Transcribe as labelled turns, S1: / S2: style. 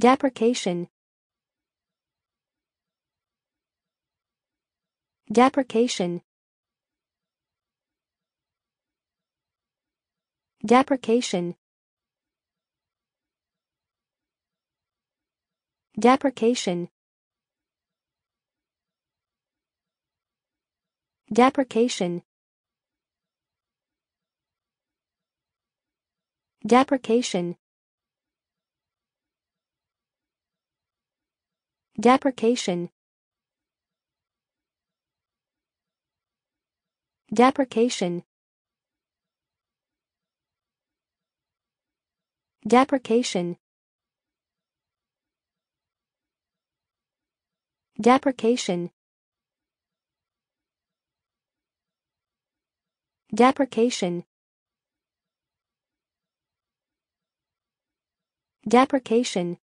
S1: Deprecation Deprecation Deprecation Deprecation Deprecation Deprecation Deprecation Deprecation Deprecation Deprecation Deprecation Deprecation